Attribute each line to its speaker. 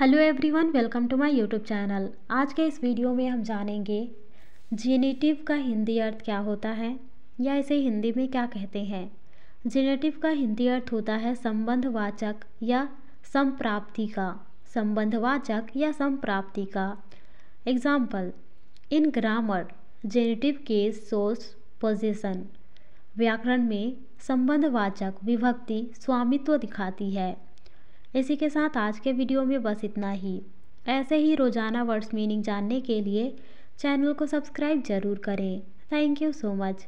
Speaker 1: hello everyone welcome to my YouTube channel आज के इस वीडियो में हम जानेंगे जेनेटिव का हिंदी अर्थ क्या होता है या इसे हिंदी में क्या कहते हैं जेनेटिव का हिंदी अर्थ होता है संबंधवाचक या संप्राप्ति का संबंधवाचक या संप्राप्ति का example in grammar genitive case source position व्याकरण में संबंधवाचक विभक्ति स्वामित्व दिखाती है इसी के साथ आज के वीडियो में बस इतना ही ऐसे ही रोज़ाना वर्ड्स मीनिंग जानने के लिए चैनल को सब्सक्राइब ज़रूर करें थैंक यू सो मच